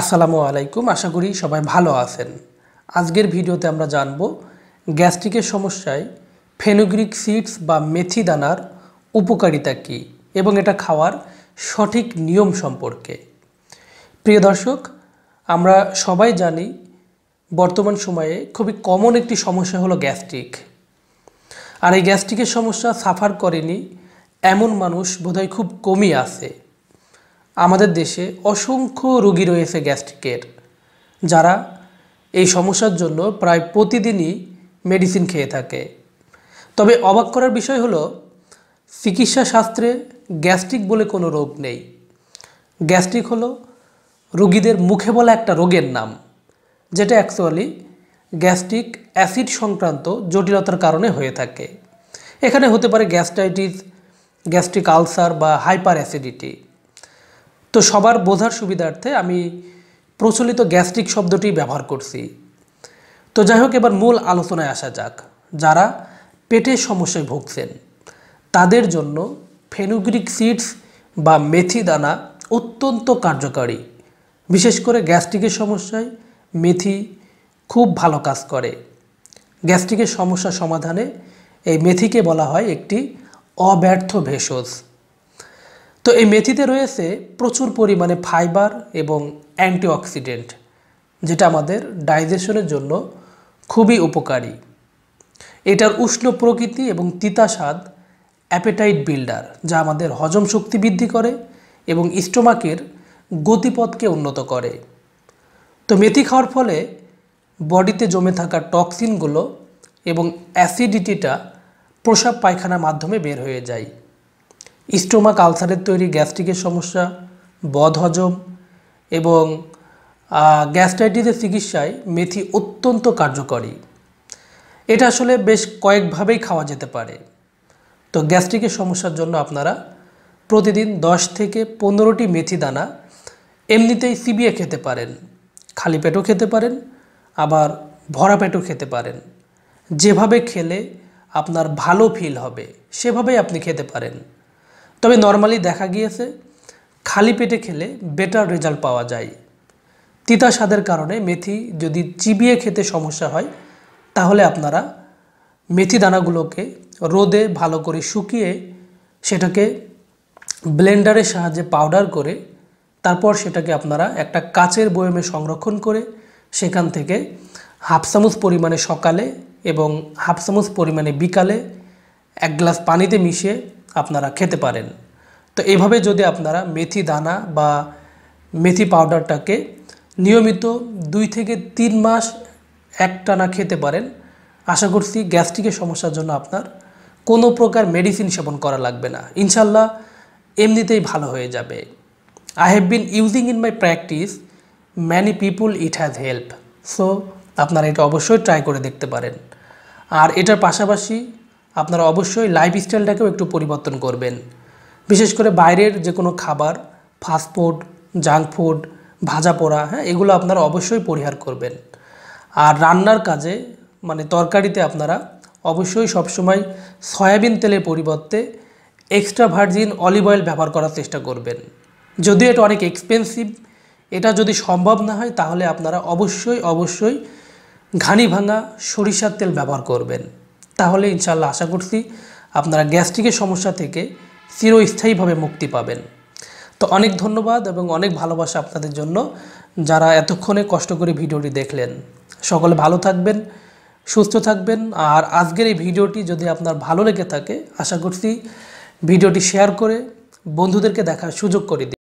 আসসালামু আলাইকুম আশা করি সবাই ভালো আছেন আজকের ভিডিওতে আমরা জানব গ্যাস্ট্রিকের সমস্যায় ফেনুগ্রিক সিডস বা মেথি দানার উপকারিতা কী এবং এটা খাওয়ার সঠিক নিয়ম সম্পর্কে প্রিয় দর্শক আমরা সবাই জানি বর্তমান সময়ে খুবই কমন একটি সমস্যা হলো গ্যাস্ট্রিক আর এই গ্যাস্ট্রিকের সমস্যা সাফার করেনি এমন মানুষ বোধহয় খুব কমই আছে আমাদের দেশে অসংখ্য রোগী রয়েছে গ্যাস্ট্রিকের যারা এই সমস্যার জন্য প্রায় প্রতিদিনই মেডিসিন খেয়ে থাকে তবে অবাক করার বিষয় হলো চিকিৎসা শাস্ত্রে গ্যাস্ট্রিক বলে কোনো রোগ নেই গ্যাস্ট্রিক হলো রোগীদের মুখে বলা একটা রোগের নাম যেটা অ্যাকচুয়ালি গ্যাস্ট্রিক অ্যাসিড সংক্রান্ত জটিলতার কারণে হয়ে থাকে এখানে হতে পারে গ্যাস্ট্রাইটিস গ্যাস্ট্রিক আলসার বা হাইপার অ্যাসিডিটি তো সবার বোঝার সুবিধার্থে আমি প্রচলিত গ্যাস্ট্রিক শব্দটি ব্যবহার করছি তো যাই হোক এবার মূল আলোচনায় আসা যাক যারা পেটের সমস্যায় ভুগছেন তাদের জন্য ফেনুগ্রিক সিডস বা মেথি দানা অত্যন্ত কার্যকারী বিশেষ করে গ্যাস্ট্রিকের সমস্যায় মেথি খুব ভালো কাজ করে গ্যাস্ট্রিকের সমস্যা সমাধানে এই মেথিকে বলা হয় একটি অব্যর্থ ভেষজ তো এই মেথিতে রয়েছে প্রচুর পরিমাণে ফাইবার এবং অ্যান্টিঅক্সিডেন্ট যেটা আমাদের ডাইজেশনের জন্য খুবই উপকারী এটার উষ্ণ প্রকৃতি এবং তিতাসাদ অ্যাপেটাইট বিল্ডার যা আমাদের হজম শক্তি বৃদ্ধি করে এবং স্টোমাকের গতিপথকে উন্নত করে তো মেথি খাওয়ার ফলে বডিতে জমে থাকা টক্সিনগুলো এবং অ্যাসিডিটিটা প্রসাব পায়খানার মাধ্যমে বের হয়ে যায় স্টোমাক আলসারের তৈরি গ্যাস্ট্রিকের সমস্যা বদহজম এবং গ্যাস্ট্রাইটিসের চিকিৎসায় মেথি অত্যন্ত কার্যকরী এটা আসলে বেশ কয়েকভাবেই খাওয়া যেতে পারে তো গ্যাস্ট্রিকের সমস্যার জন্য আপনারা প্রতিদিন দশ থেকে পনেরোটি মেথি দানা এমনিতেই সিবিয়ে খেতে পারেন খালি পেটও খেতে পারেন আবার ভরা পেটও খেতে পারেন যেভাবে খেলে আপনার ভালো ফিল হবে সেভাবেই আপনি খেতে পারেন তবে নর্মালি দেখা গিয়েছে খালি পেটে খেলে বেটার রেজাল্ট পাওয়া যায় তিতা স্বাদের কারণে মেথি যদি চিবিয়ে খেতে সমস্যা হয় তাহলে আপনারা মেথি দানাগুলোকে রোদে ভালো করে শুকিয়ে সেটাকে ব্লেন্ডারের সাহায্যে পাউডার করে তারপর সেটাকে আপনারা একটা কাচের বয়মে সংরক্ষণ করে সেখান থেকে হাফ চামচ পরিমাণে সকালে এবং হাফ চামচ পরিমাণে বিকালে এক গ্লাস পানিতে মিশিয়ে আপনারা খেতে পারেন তো এইভাবে যদি আপনারা মেথি দানা বা মেথি পাউডারটাকে নিয়মিত দুই থেকে তিন মাস একটানা খেতে পারেন আশা করছি গ্যাস্ট্রিকের সমস্যার জন্য আপনার কোনো প্রকার মেডিসিন সেবন করা লাগবে না ইনশাল্লাহ এমনিতেই ভালো হয়ে যাবে I have been using in my practice many people it has help so আপনারা এটা অবশ্যই ট্রাই করে দেখতে পারেন আর এটার পাশাপাশি আপনারা অবশ্যই লাইফস্টাইলটাকেও একটু পরিবর্তন করবেন বিশেষ করে বাইরের যে কোনো খাবার ফাস্টফুড জাঙ্ক ফুড ভাজা পোড়া হ্যাঁ এগুলো আপনারা অবশ্যই পরিহার করবেন আর রান্নার কাজে মানে তরকারিতে আপনারা অবশ্যই সবসময় সয়াবিন তেলের পরিবর্তে এক্সট্রা ভার্জিন অলিভ অয়েল ব্যবহার করার চেষ্টা করবেন যদি এটা অনেক এক্সপেন্সিভ এটা যদি সম্ভব না হয় তাহলে আপনারা অবশ্যই অবশ্যই ঘানি ভাঙা সরিষার তেল ব্যবহার করবেন তাহলে ইনশাল্লাহ আশা করছি আপনারা গ্যাস্ট্রিকের সমস্যা থেকে চিরস্থায়ীভাবে মুক্তি পাবেন তো অনেক ধন্যবাদ এবং অনেক ভালোবাসা আপনাদের জন্য যারা এতক্ষণে কষ্ট করে ভিডিওটি দেখলেন সকলে ভালো থাকবেন সুস্থ থাকবেন আর আজকের এই ভিডিওটি যদি আপনার ভালো লেগে থাকে আশা করছি ভিডিওটি শেয়ার করে বন্ধুদেরকে দেখার সুযোগ করে দিন